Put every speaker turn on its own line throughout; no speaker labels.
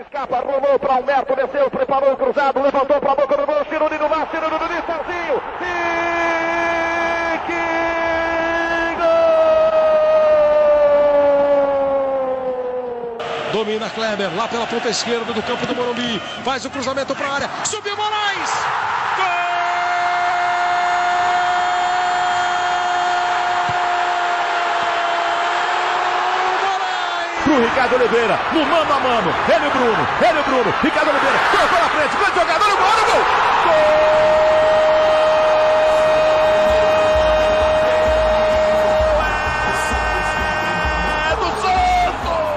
escapa, rolou para Humberto, desceu, preparou o cruzado, levantou para a boca do gol, tirou de Nuvá, tirou do Diniz, sozinho, e que gol! Domina Kleber, lá pela ponta esquerda do campo do Morumbi, faz o cruzamento para a área, subiu Moraes! Ricardo Oliveira, no mano a mano. Ele o Bruno, ele o Bruno, Ricardo Oliveira, colocou na frente, grande jogador olha o gol, o gol! Gol!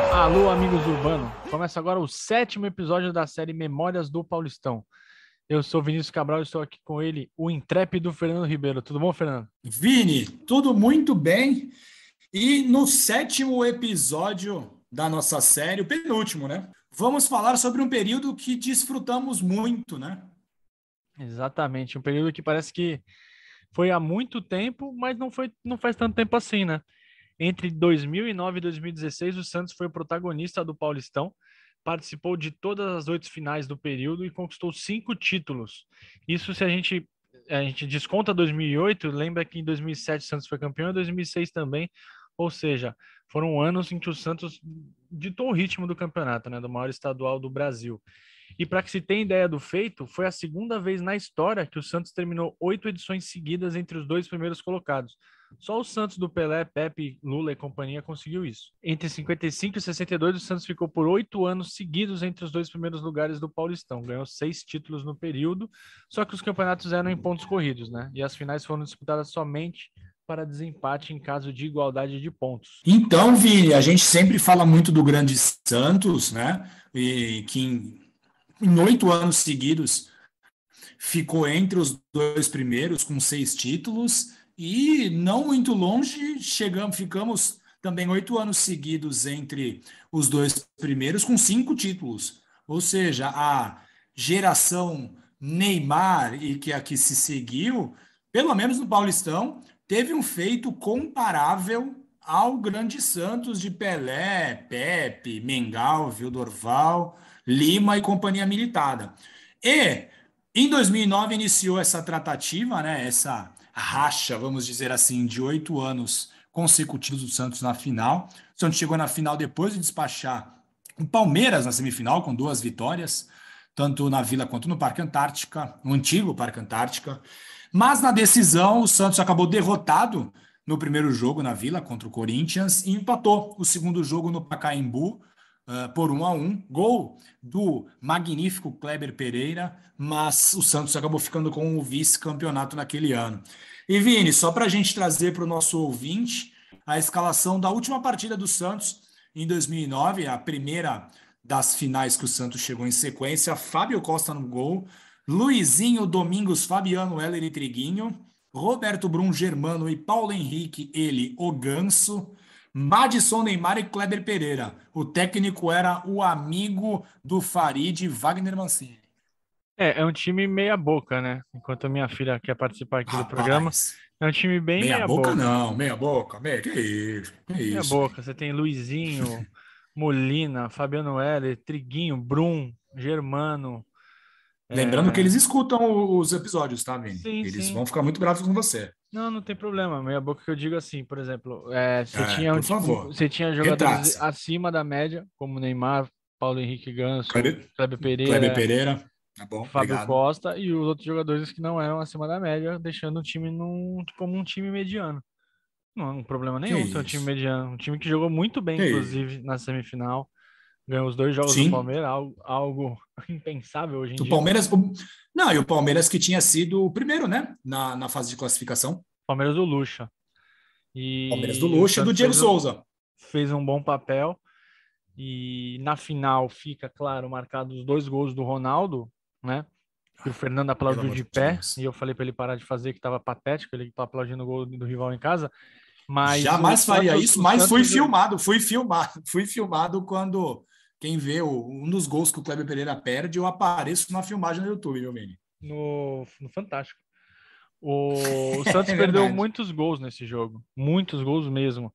É Alô, amigos urbanos! Começa agora o sétimo episódio da série Memórias do Paulistão. Eu sou Vinícius Cabral e estou aqui com ele, o intrépido Fernando Ribeiro. Tudo bom, Fernando? Vini, tudo muito bem.
E no sétimo episódio da nossa série, o penúltimo, né? Vamos falar sobre um período que desfrutamos muito, né?
Exatamente, um período que parece que foi há muito tempo, mas não foi não faz tanto tempo assim, né? Entre 2009 e 2016, o Santos foi o protagonista do Paulistão, participou de todas as oito finais do período e conquistou cinco títulos. Isso se a gente a gente desconta 2008, lembra que em 2007 o Santos foi campeão, em 2006 também ou seja, foram anos em que o Santos ditou o ritmo do campeonato, né, do maior estadual do Brasil. E para que se tenha ideia do feito, foi a segunda vez na história que o Santos terminou oito edições seguidas entre os dois primeiros colocados. Só o Santos do Pelé, Pepe, Lula e companhia conseguiu isso. Entre 55 e 62, o Santos ficou por oito anos seguidos entre os dois primeiros lugares do Paulistão. Ganhou seis títulos no período, só que os campeonatos eram em pontos corridos, né? E as finais foram disputadas somente para desempate em caso de igualdade de pontos.
Então, Vini, a gente sempre fala muito do grande Santos, né? E que em oito anos seguidos ficou entre os dois primeiros com seis títulos e não muito longe chegamos, ficamos também oito anos seguidos entre os dois primeiros com cinco títulos. Ou seja, a geração Neymar e que é aqui se seguiu, pelo menos no Paulistão, teve um feito comparável ao Grande Santos de Pelé, Pepe, Mengal, Vildorval, Lima e companhia militada. E em 2009 iniciou essa tratativa, né, essa racha, vamos dizer assim, de oito anos consecutivos do Santos na final. O Santos chegou na final depois de despachar o Palmeiras na semifinal com duas vitórias tanto na Vila quanto no Parque Antártica, no antigo Parque Antártica. Mas na decisão, o Santos acabou derrotado no primeiro jogo na Vila contra o Corinthians e empatou o segundo jogo no Pacaembu uh, por um a um. Gol do magnífico Kleber Pereira, mas o Santos acabou ficando com o vice-campeonato naquele ano. E Vini, só para a gente trazer para o nosso ouvinte a escalação da última partida do Santos em 2009, a primeira das finais que o Santos chegou em sequência. Fábio Costa no gol, Luizinho, Domingos, Fabiano, Heller e Triguinho, Roberto Brum, Germano e Paulo Henrique, ele, o Ganso, Madison, Neymar e Kleber Pereira. O técnico era o amigo do Farid, Wagner Mancini.
É, é um time meia boca, né? Enquanto a minha filha quer participar aqui Rapaz, do programa, é um time bem meia, meia boca, boca, Não, meia boca, meia, que isso, que Meia boca, você tem Luizinho... Molina, Fabiano Heller, Triguinho, Brum, Germano. É, Lembrando é... que eles
escutam os episódios, tá, Vini? Sim, eles sim. vão ficar muito bravos com você.
Não, não tem problema. Meia boca que eu digo assim, por exemplo, é, você, é, tinha, por tipo, favor. você tinha jogadores acima da média, como Neymar, Paulo Henrique Ganso, Kleber, Pereira, Cleber Pereira tá bom, Fábio obrigado. Costa e os outros jogadores que não eram acima da média, deixando o time num, tipo, como um time mediano. Não, é um problema nenhum. Tem um time mediano. Um time que jogou muito bem, que inclusive, isso? na semifinal. Ganhou os dois jogos Sim. do Palmeiras, algo, algo, impensável hoje em do dia. Palmeiras, né? o... Não, e o Palmeiras que tinha sido o
primeiro, né? Na, na fase de classificação. Palmeiras do luxa E... Palmeiras do luxa e do Diego Souza.
Fez um bom papel. E na final fica, claro, marcado os dois gols do Ronaldo, né? o Fernando aplaudiu de pé, Deus. e eu falei para ele parar de fazer, que estava patético, ele tá aplaudindo o gol do rival em casa. Mas Jamais faria Santos, isso, mas fui é filmado,
fui filmado, fui filmado quando quem vê o, um dos
gols que o Kleber Pereira perde,
eu apareço na filmagem no YouTube, meu Vini? No, no Fantástico.
O, o é Santos é perdeu muitos gols nesse jogo, muitos gols mesmo.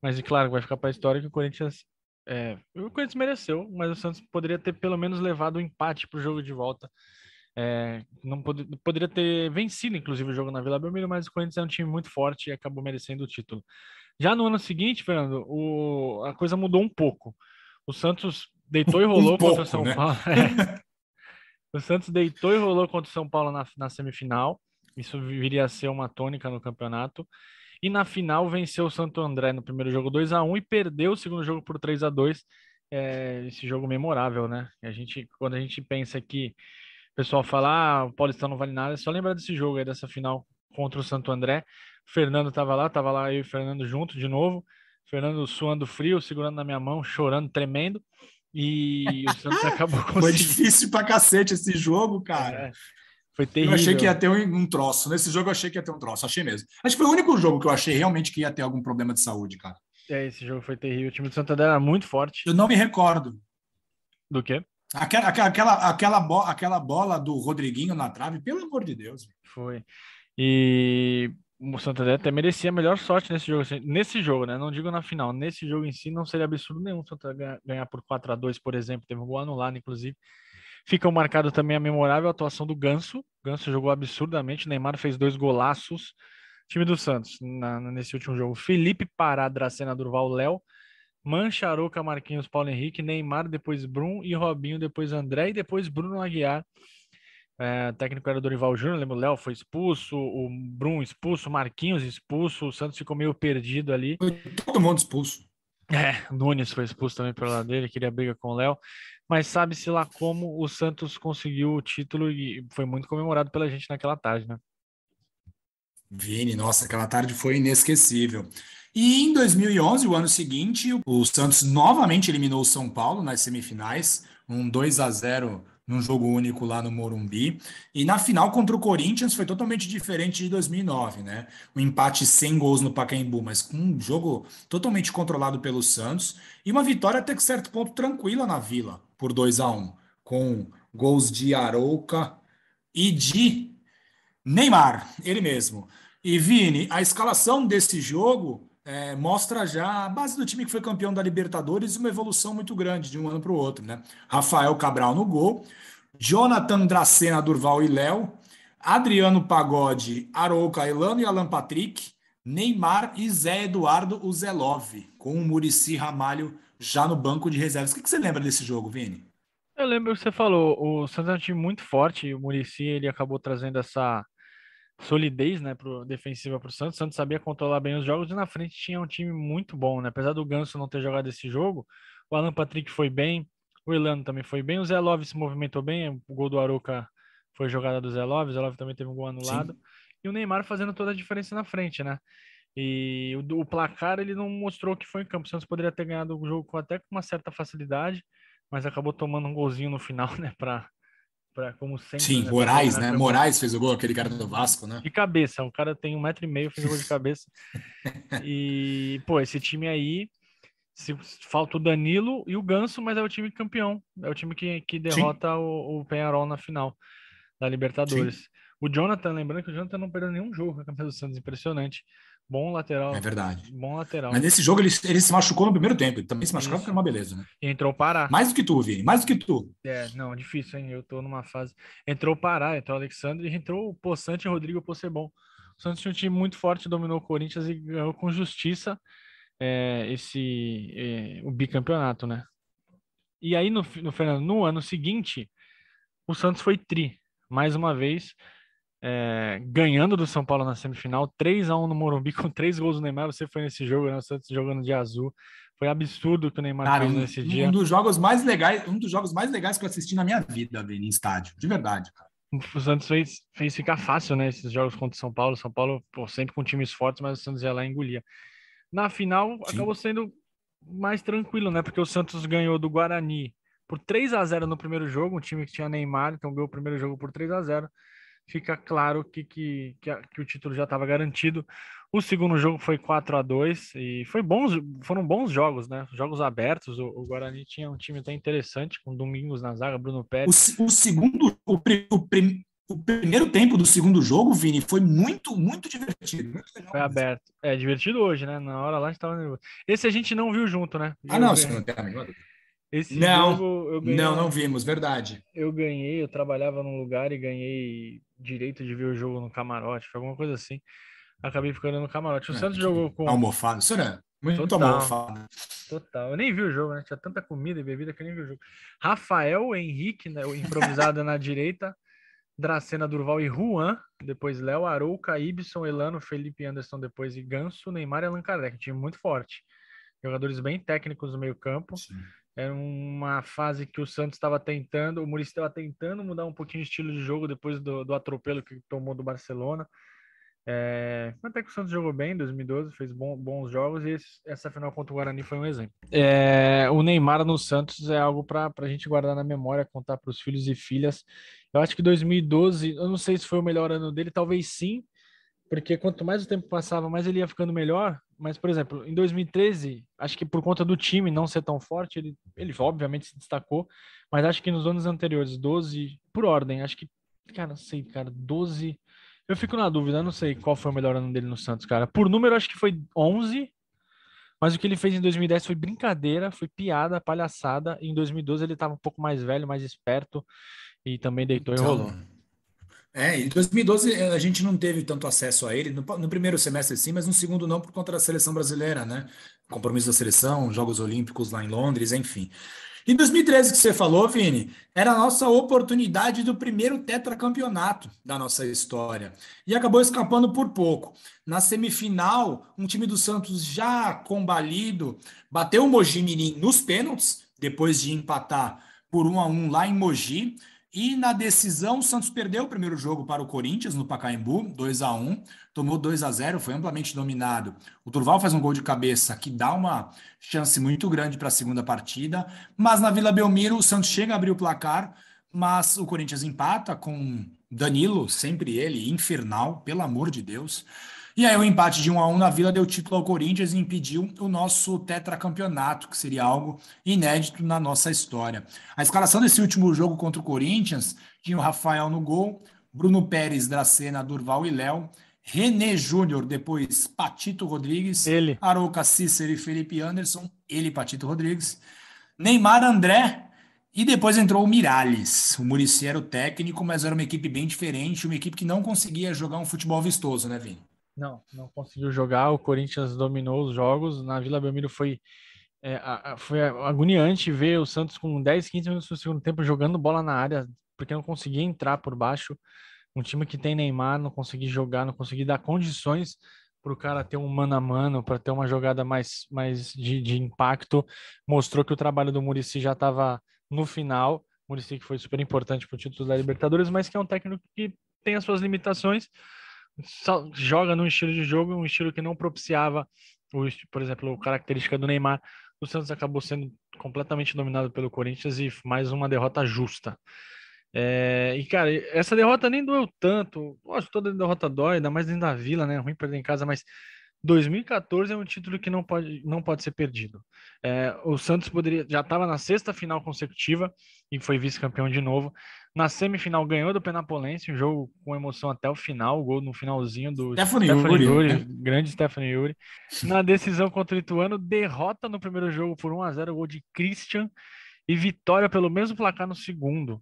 Mas, claro, vai ficar para a história que o Corinthians é, o Corinthians mereceu, mas o Santos poderia ter pelo menos levado o um empate para o jogo de volta. É, não pod poderia ter vencido, inclusive, o jogo na Vila Belmiro, mas o Corinthians é um time muito forte e acabou merecendo o título. Já no ano seguinte, Fernando, o, a coisa mudou um pouco. O Santos deitou e rolou um contra o São né? Paulo. É. o Santos deitou e rolou contra o São Paulo na, na semifinal. Isso viria a ser uma tônica no campeonato. E na final venceu o Santo André no primeiro jogo 2 a 1 e perdeu o segundo jogo por 3 a 2 é, Esse jogo memorável, né? A gente, quando a gente pensa que pessoal falar ah, o Paulistão não vale nada, é só lembrar desse jogo aí, dessa final contra o Santo André. O Fernando estava lá, estava lá eu e o Fernando junto de novo. O Fernando suando frio, segurando na minha mão, chorando, tremendo. E o Santos acabou conseguindo. Foi
difícil pra cacete esse jogo, cara. É,
foi terrível. Eu achei que ia ter
um, um, troço. Nesse jogo eu achei que ia ter um troço, achei mesmo. Acho que foi o único jogo que eu achei realmente que ia ter algum problema de saúde,
cara. É, esse jogo foi terrível. O time do Santander era muito forte. Eu não me
recordo. Do quê? Aquela, aquela, aquela, bo aquela bola do Rodriguinho na trave, pelo amor de Deus.
Foi. E o Santander até merecia a melhor sorte nesse jogo. Assim, nesse jogo, né? Não digo na final. Nesse jogo em si, não seria absurdo nenhum o Santander ganhar por 4 a 2 por exemplo. Teve um gol anulado, inclusive. fica marcado também a memorável atuação do Ganso. Ganso jogou absurdamente. Neymar fez dois golaços. Time do Santos, na, nesse último jogo. Felipe Pará, Dracena, Durval, Léo. Mancharouca, Marquinhos, Paulo Henrique, Neymar, depois Brum e Robinho, depois André e depois Bruno Aguiar. É, técnico era Dorival Júnior, lembro, o Léo foi expulso, o Brum expulso, o Marquinhos expulso, o Santos ficou meio perdido ali. Foi todo mundo expulso. É, Nunes foi expulso também pelo lado dele, queria briga com o Léo, mas sabe-se lá como o Santos conseguiu o título e foi muito comemorado pela gente naquela tarde, né?
Vini, nossa, aquela tarde foi inesquecível. E em 2011, o ano seguinte, o Santos novamente eliminou o São Paulo nas semifinais, um 2 a 0 num jogo único lá no Morumbi. E na final contra o Corinthians foi totalmente diferente de 2009, né? Um empate sem gols no Pacaembu, mas com um jogo totalmente controlado pelo Santos e uma vitória até que certo ponto tranquila na Vila por 2 a 1, com gols de Arouca e de Neymar, ele mesmo. E Vini, a escalação desse jogo é, mostra já a base do time que foi campeão da Libertadores uma evolução muito grande de um ano para o outro, né? Rafael Cabral no gol, Jonathan Dracena, Durval e Léo, Adriano Pagode, Arouca, Elano e Alan Patrick, Neymar e Zé Eduardo Uzelov, com o Murici Ramalho já no banco de reservas. O que, que você lembra desse jogo, Vini?
Eu lembro que você falou, o Santos é um time muito forte, o Murici ele acabou trazendo essa solidez né, pro, defensiva para o Santos. Santos sabia controlar bem os jogos e na frente tinha um time muito bom. Né? Apesar do Ganso não ter jogado esse jogo, o Alan Patrick foi bem, o Ilano também foi bem, o Zé Love se movimentou bem, o gol do Aruca foi jogada do Zé Love, o Zé Love também teve um gol anulado. Sim. E o Neymar fazendo toda a diferença na frente, né? E o, o placar ele não mostrou que foi em campo. O Santos poderia ter ganhado o jogo até com uma certa facilidade, mas acabou tomando um golzinho no final, né? Para como sempre. Sim, né? Moraes, né? É Moraes fez o gol, aquele cara do Vasco, né? De cabeça, o cara tem um metro e meio, fez o gol de cabeça. e, pô, esse time aí, se, falta o Danilo e o Ganso, mas é o time campeão. É o time que, que derrota o, o Penharol na final da Libertadores. Sim. O Jonathan, lembrando que o Jonathan não perdeu nenhum jogo na camisa do Santos, impressionante. Bom lateral. É verdade. Bom lateral. Mas nesse jogo ele, ele se
machucou no primeiro tempo. Ele também se machucou porque é uma beleza, né? Entrou Pará. Mais do que tu, Vini. Mais do que tu.
É, não, difícil, hein? Eu tô numa fase. Entrou Pará, entrou Alexandre, entrou o Poçante e Rodrigo Possebon. O Santos tinha um time muito forte, dominou o Corinthians e ganhou com justiça é, esse é, o bicampeonato, né? E aí, no, no, Fernando, no ano seguinte, o Santos foi tri, mais uma vez é, ganhando do São Paulo na semifinal, 3 a 1 no Morumbi com três gols do Neymar. Você foi nesse jogo, né? O Santos jogando de azul. Foi absurdo que o Neymar Cara, fez nesse um, dia. Um dos jogos mais legais, um dos jogos mais legais que eu assisti na minha vida, Vini, em estádio, de verdade, cara. O Santos fez, fez ficar fácil, né? Esses jogos contra o São Paulo. São Paulo, pô, sempre com times fortes, mas o Santos ia lá e engolia. Na final, Sim. acabou sendo mais tranquilo, né? Porque o Santos ganhou do Guarani por 3 a 0 no primeiro jogo, um time que tinha Neymar, então ganhou o primeiro jogo por 3 a 0 fica claro que, que, que, a, que o título já estava garantido. O segundo jogo foi 4 a 2 e foi bons, foram bons jogos, né? Jogos abertos. O, o Guarani tinha um time até interessante, com Domingos na zaga, Bruno
Pérez. O, o segundo, o, o, primeiro tempo do segundo jogo, Vini, foi muito, muito divertido.
Muito foi aberto. É divertido hoje, né? Na hora lá a gente estava nervoso. Esse a gente não viu junto, né? Eu ah, não, você não tem tá esse não, jogo, ganhei, não, não vimos, verdade. Eu ganhei, eu trabalhava num lugar e ganhei direito de ver o jogo no camarote, foi alguma coisa assim. Acabei ficando no camarote. O é, Santos jogou com. Almofado, isso né? Muito total, almofado. Total. Eu nem vi o jogo, né? Tinha tanta comida e bebida que eu nem vi o jogo. Rafael Henrique, né? improvisado na direita. Dracena, Durval e Juan, depois Léo, Arouca, Ibson, Elano, Felipe Anderson, depois e Ganso, Neymar e Allan Kardec. time muito forte. Jogadores bem técnicos no meio campo. Sim. Era uma fase que o Santos estava tentando, o Muricy estava tentando mudar um pouquinho o estilo de jogo depois do, do atropelo que tomou do Barcelona. É, até que o Santos jogou bem em 2012, fez bom, bons jogos e esse, essa final contra o Guarani foi um exemplo. É, o Neymar no Santos é algo para a gente guardar na memória, contar para os filhos e filhas. Eu acho que 2012, eu não sei se foi o melhor ano dele, talvez sim, porque quanto mais o tempo passava, mais ele ia ficando melhor. Mas, por exemplo, em 2013, acho que por conta do time não ser tão forte, ele, ele obviamente se destacou, mas acho que nos anos anteriores, 12, por ordem, acho que, cara, não sei, cara, 12. Eu fico na dúvida, não sei qual foi o melhor ano dele no Santos, cara. Por número, acho que foi 11, mas o que ele fez em 2010 foi brincadeira, foi piada, palhaçada. Em 2012 ele estava um pouco mais velho, mais esperto e também deitou então, e rolou.
É, em 2012 eh, a gente não teve tanto acesso a ele, no, no, primeiro semestre sim, mas no segundo não, por conta da seleção brasileira, né? Compromisso da seleção, Jogos Olímpicos lá em Londres, enfim. Em 2013, que você falou, Vini, era a nossa oportunidade do primeiro tetracampeonato da nossa história. E acabou escapando por pouco. Na semifinal, um time do Santos já combalido bateu o Mogi Mirim nos pênaltis, depois de empatar por um a um lá em Mogi. E na decisão, o Santos perdeu o primeiro jogo para o Corinthians no Pacaembu, 2 a 1 tomou 2 a 0 foi amplamente dominado. O Turval faz um gol de cabeça que dá uma chance muito grande para a segunda partida, mas na Vila Belmiro, o Santos chega a abrir o placar, mas o Corinthians empata com Danilo, sempre ele, infernal, pelo amor de Deus. E aí o empate de 1 a 1 na Vila deu título ao Corinthians e impediu o nosso tetracampeonato, que seria algo inédito na nossa história. A escalação desse último jogo contra o Corinthians tinha o Rafael no gol, Bruno Pérez, Dracena, Durval e Léo, René Júnior, depois Patito Rodrigues, ele. Arouca Cícero e Felipe Anderson, ele Patito Rodrigues, Neymar André, e depois entrou o Miralles. O Murici era o técnico, mas era uma equipe bem diferente, uma equipe que não conseguia jogar
um futebol vistoso, né, Vini? Não, não conseguiu jogar. O Corinthians dominou os jogos. Na Vila Belmiro foi, é, foi agoniante ver o Santos com 10, 15 minutos no segundo tempo jogando bola na área, porque não conseguia entrar por baixo. Um time que tem Neymar, não conseguia jogar, não conseguia dar condições para o cara ter um mano a mano, para ter uma jogada mais, mais de, de impacto. Mostrou que o trabalho do Murici já estava no final. Murici que foi super importante para o título da Libertadores, mas que é um técnico que tem as suas limitações só joga num estilo de jogo, um estilo que não propiciava, o por exemplo, a característica do Neymar. O Santos acabou sendo completamente dominado pelo Corinthians e mais uma derrota justa. É, e, cara, essa derrota nem doeu tanto. Lógico, toda derrota dói, ainda mais dentro da vila, né? Ruim perder em casa, mas 2014 é um título que não pode, não pode ser perdido. É, o Santos poderia já estava na sexta final consecutiva e foi vice-campeão de novo. Na semifinal ganhou do Penapolense, um jogo com emoção até o final, gol no finalzinho do Stephanie, Stephanie Yuri, né? Yuri né? grande Stephanie Yuri. Na decisão contra o Ituano, derrota no primeiro jogo por 1 a 0 gol de Christian e vitória pelo mesmo placar no segundo.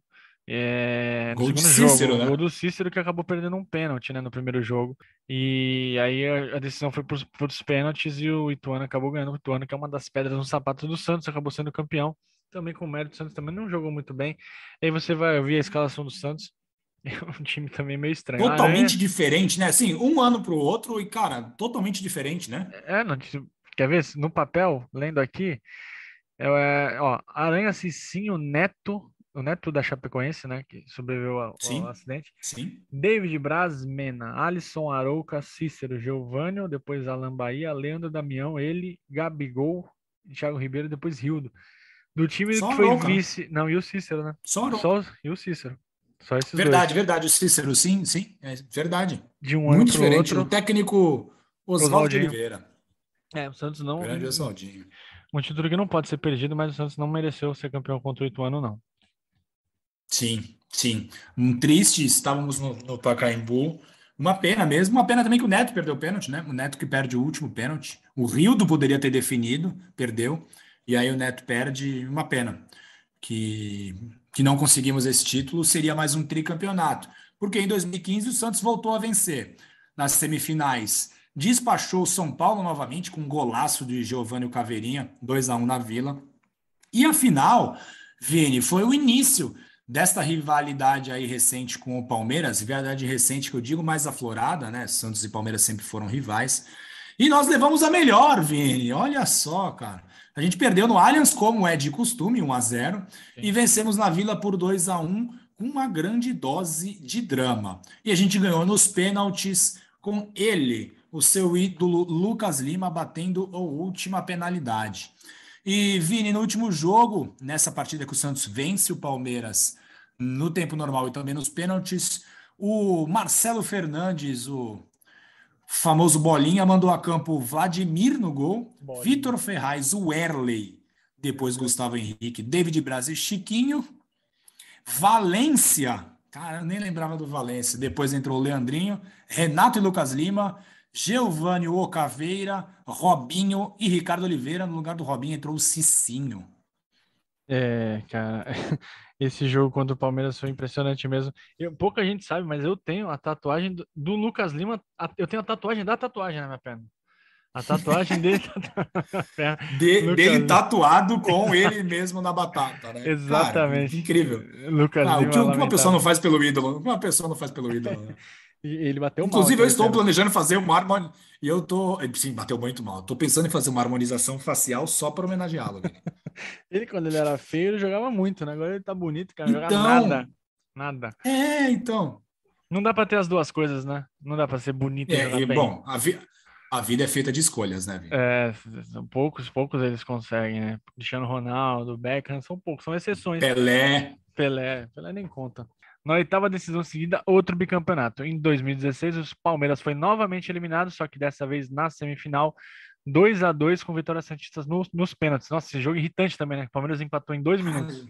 É, gol de Cícero, jogo, né? Gol do Cícero que acabou perdendo um pênalti né, no primeiro jogo. E aí a, a decisão foi para os pênaltis e o Ituano acabou ganhando. O Ituano, que é uma das pedras no sapato do Santos, acabou sendo campeão. Também com o mérito, o Santos também não jogou muito bem. Aí você vai ouvir a escalação do Santos. É um time também meio estranho. Totalmente Aranha... É? diferente, né? Assim, um ano para o outro e, cara, totalmente diferente, né? É, é não, tipo, quer ver? No papel, lendo aqui, é, é ó, Aranha, Cicinho, Neto, o neto da Chapecoense, né, que sobreviveu ao, sim, ao acidente. Sim. David Braz, Mena, Alisson Arouca, Cícero, Giovânio, depois Alan Bahia, Leandro Damião, ele, Gabigol, Thiago Ribeiro, depois Rildo. Do time Só que foi Arouca, né? vice. Não, e o Cícero, né? Só Arouca. Só, e o Cícero. Só esses verdade, dois.
verdade. O Cícero, sim, sim. É verdade.
De um ano. Muito diferente. Outro.
técnico
Oswaldo Oliveira. É, o Santos não. Grande Oswaldinho. Um título que não pode ser perdido, mas o Santos não mereceu ser campeão contra o Ituano, não.
Sim, sim. Um triste, estávamos no, no Pacaembu. Uma pena mesmo, uma pena também que o Neto perdeu o pênalti, né? O Neto que perde o último pênalti. O Rildo poderia ter definido, perdeu. E aí o Neto perde, uma pena. Que, que não conseguimos esse título, seria mais um tricampeonato. Porque em 2015 o Santos voltou a vencer. Nas semifinais, despachou o São Paulo novamente com um golaço de Giovanni Caveirinha, 2 a 1 na Vila. E a final, Vini, foi o início desta rivalidade aí recente com o Palmeiras, rivalidade recente que eu digo mais aflorada, né? Santos e Palmeiras sempre foram rivais. E nós levamos a melhor, Vini. Olha só, cara. A gente perdeu no Allianz, como é de costume, 1 a 0 Sim. e vencemos na Vila por 2 a 1 com uma grande dose de drama. E a gente ganhou nos pênaltis com ele, o seu ídolo Lucas Lima, batendo a última penalidade. E Vini, no último jogo, nessa partida que o Santos vence o Palmeiras no tempo normal e também nos pênaltis, o Marcelo Fernandes, o famoso Bolinha, mandou a campo Vladimir no gol, Vitor Ferraz, o Erley, depois Gustavo Henrique, David Braz e Chiquinho, Valência, cara, eu nem lembrava do Valência, depois entrou o Leandrinho, Renato e Lucas Lima, Geovânio Ocaveira, Robinho e Ricardo
Oliveira. No lugar do Robinho entrou o Cicinho. É, cara, esse jogo contra o Palmeiras foi impressionante mesmo. Eu, pouca gente sabe, mas eu tenho a tatuagem do, do Lucas Lima. A, eu tenho a tatuagem da tatuagem na minha perna. A tatuagem dele, tá De, dele tatuado com ele mesmo na batata, né? Exatamente. Cara,
incrível. Lucas ah, o que, o que uma pessoa não faz pelo ídolo? O que uma pessoa não faz pelo ídolo? Né? Ele bateu Inclusive, eu estou planejando fazer uma harmonização. E eu tô. Sim, bateu muito mal. Estou pensando em fazer uma harmonização facial só para homenageá-lo. Né? ele, quando ele era feio, ele jogava muito, né? Agora ele tá bonito,
cara. Não então... Joga nada. Nada. É, então. Não dá para ter as duas coisas, né? Não dá para ser bonito é, e, Bom, a,
vi... a vida é feita de escolhas, né, Vini?
É, são poucos, poucos eles conseguem, né? Cristiano Ronaldo, Beckham, são poucos, são exceções. Pelé. Pelé, Pelé nem conta. Na oitava decisão seguida, outro bicampeonato. Em 2016, o Palmeiras foi novamente eliminado, só que dessa vez na semifinal, 2 a 2 com vitória Santistas nos pênaltis. Nossa, esse jogo é irritante também, né? O Palmeiras empatou em dois minutos.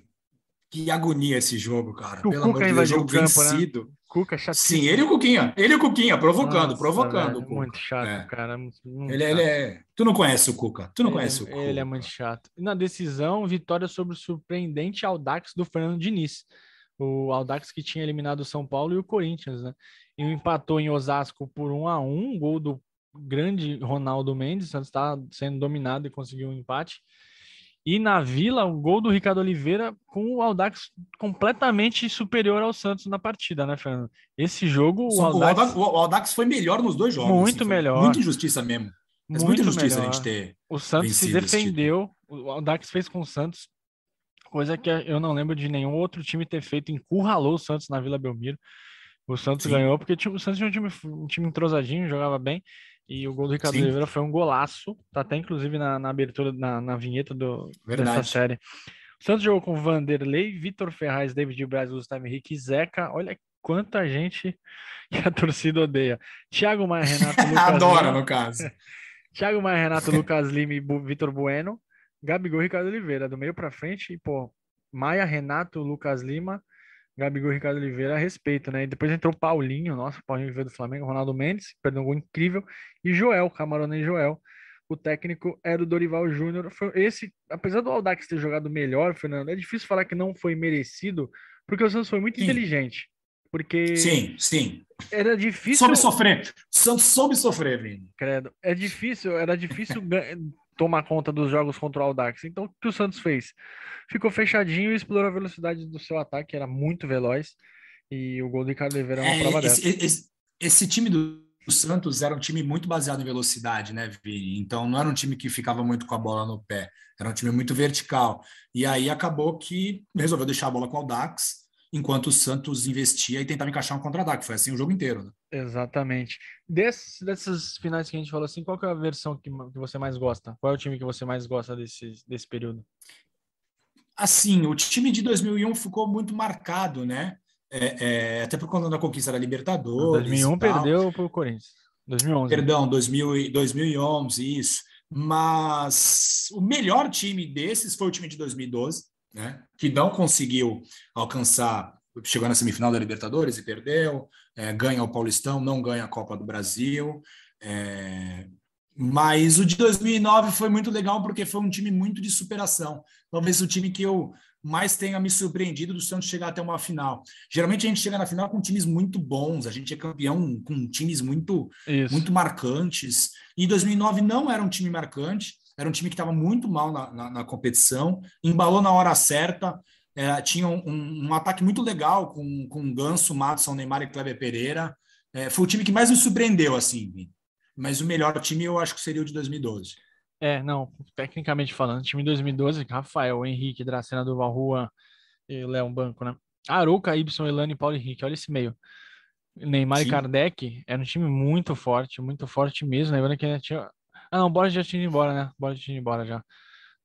Que agonia
esse jogo, cara. O Pelo Cuca amor de Deus, jogo campo, né? vencido.
Né? Cuca é chato. Sim, ele e o Cuquinha. Ele e o Cuquinha, provocando, Nossa, provocando. Velho, é muito
chato, é. cara. É muito ele, chato. ele, é. Tu não conhece o Cuca. Tu não ele, conhece o Cuca. Ele é
muito chato. Na decisão, vitória sobre o surpreendente Aldax do Fernando Diniz o Aldax que tinha eliminado o São Paulo e o Corinthians, né? E empatou em Osasco por 1 a 1 gol do grande Ronaldo Mendes, está sendo dominado e conseguiu um empate. E na Vila, o gol do Ricardo Oliveira com o Aldax completamente superior ao Santos na partida, né, Fernando? Esse jogo, o Aldax... o Aldax... foi melhor nos dois jogos. Muito assim, melhor. Muita injustiça mesmo. Mas muito muita injustiça melhor. a gente ter. O Santos se defendeu. O Aldax fez com o Santos Coisa que eu não lembro de nenhum outro time ter feito, encurralou o Santos na Vila Belmiro. O Santos Sim. ganhou porque o Santos tinha um time, um time entrosadinho, jogava bem. E o gol do Ricardo Oliveira foi um golaço. Tá até inclusive na, na abertura, na, na vinheta do, dessa série. O Santos jogou com Vanderlei, Vitor Ferraz, David Braz, Gustavo Henrique e Zeca. Olha quanta gente que a torcida odeia. Thiago Maia, Renato Lucas Adora, Lima. no caso. Thiago Maia, Renato Lucas Lima e Vitor Bueno. Gabigol e Ricardo Oliveira, do meio para frente, e, pô, Maia, Renato, Lucas Lima, Gabigol e Ricardo Oliveira a respeito, né? E depois entrou Paulinho, nosso Paulinho veio do Flamengo, Ronaldo Mendes, perdeu um gol incrível, e Joel, Camarone e Joel. O técnico era o Dorival Júnior. Foi esse, apesar do Aldax ter jogado melhor, Fernando, é difícil falar que não foi merecido, porque o Santos foi muito sim. inteligente. Porque Sim, sim. Era difícil. Soube sofrer. Santos soube sofrer, Vini. Credo. É difícil, era difícil tomar conta dos jogos contra o Aldax. Então, o que o Santos fez? Ficou fechadinho e explorou a velocidade do seu ataque, era muito veloz. E o gol do Cadeveira é uma é, prova esse, dessa. Esse, esse, time
do Santos era um time muito baseado em velocidade, né, Vini? Então, não era um time que ficava muito com a bola no pé, era um time muito vertical. E aí acabou que resolveu deixar a bola com o
Aldax enquanto o Santos investia e tentava encaixar um contra-ataque. Foi assim o jogo inteiro. Né? Exatamente. Des, dessas finais que a gente falou assim, qual é a versão que, que você mais gosta? Qual é o time que você mais gosta desse, desse período?
Assim, o time de 2001 ficou muito marcado, né? É, é, até por conta da conquista da Libertadores. 2001 perdeu
para o Corinthians. 2011. Perdão,
2000, 2011, isso. Mas o melhor time desses foi o time de 2012 né? que não conseguiu alcançar, chegou na semifinal da Libertadores e perdeu, é, ganha o Paulistão, não ganha a Copa do Brasil. É, mas o de 2009 foi muito legal porque foi um time muito de superação. Talvez o time que eu mais tenha me surpreendido do Santos chegar até uma final. Geralmente a gente chega na final com times muito bons, a gente é campeão com times muito, muito marcantes. E 2009 não era um time marcante. Era um time que estava muito mal na, na, na, competição, embalou na hora certa, é, tinha um, um, um, ataque muito legal com, com Ganso, Matson, Neymar e Kleber Pereira. É, foi o time que mais me surpreendeu, assim, mas o melhor time eu acho que seria o de 2012.
É, não, tecnicamente falando, time de 2012, Rafael, Henrique, Dracena, Duval, Juan e Léo Banco, né? Aruca, Ibson, Elane e Paulo Henrique, olha esse meio. Neymar Sim. e Kardec era um time muito forte, muito forte mesmo. Lembrando que tinha ah, não, Borges já tinha ido embora, né? Borges já tinha ido embora já.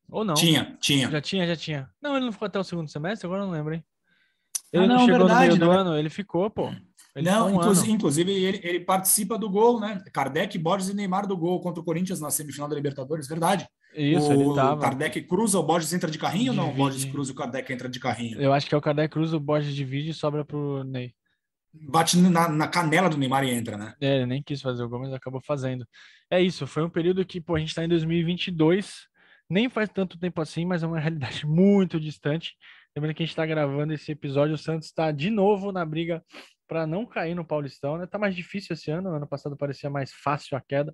Ou não? Tinha, tinha. Já tinha, já tinha. Não, ele não ficou até o segundo semestre, agora eu não lembro, hein? Ah, ele ah, não, não chegou verdade, no meio do né? ano, ele ficou, pô. Ele não, um inclusive, inclusive ele, ele, participa
do gol, né? Kardec, Borges e Neymar do gol contra o Corinthians na semifinal da Libertadores, verdade. Isso, o, ele tava. O Kardec cruza, o Borges entra de carrinho divide. ou não? O Borges cruza, o Kardec entra de carrinho.
Eu acho que é o Kardec cruza, o Borges divide e sobra pro Ney
bate na, na, canela do Neymar e entra, né?
É, ele nem quis fazer o gol, mas acabou fazendo. É isso, foi um período que, pô, a gente tá em 2022, nem faz tanto tempo assim, mas é uma realidade muito distante. Lembrando que a gente tá gravando esse episódio, o Santos está de novo na briga para não cair no Paulistão, né? Tá mais difícil esse ano, ano passado parecia mais fácil a queda.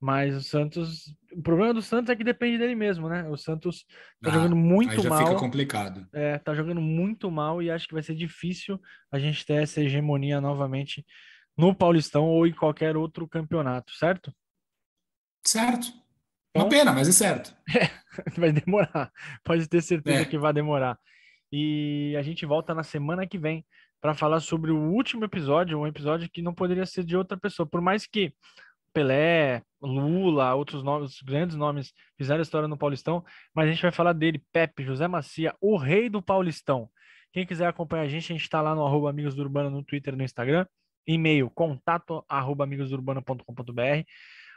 Mas o Santos. O problema do Santos é que depende dele mesmo, né? O Santos tá ah, jogando muito já mal. Fica complicado. É, tá jogando muito mal e acho que vai ser difícil a gente ter essa hegemonia novamente no Paulistão ou em qualquer outro campeonato, certo? Certo.
Então, Uma pena, mas é certo.
É, vai demorar. Pode ter certeza é. que vai demorar. E a gente volta na semana que vem para falar sobre o último episódio, um episódio que não poderia ser de outra pessoa. Por mais que Pelé, Lula, outros nomes, grandes nomes fizeram história no Paulistão, mas a gente vai falar dele, Pepe, José Macia, o rei do Paulistão. Quem quiser acompanhar a gente, a gente está lá no arroba Amigos do Urbano no Twitter no Instagram, e-mail contato arroba amigosurbano.com.br.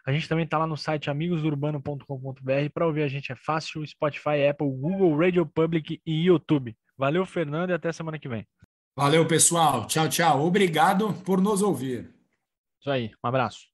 A gente também está lá no site amigosurbano.com.br. Para ouvir a gente é fácil, Spotify, Apple, Google, Radio Public e YouTube. Valeu, Fernando, e até semana que vem. Valeu, pessoal. Tchau, tchau. Obrigado por nos ouvir. Isso aí. Um abraço.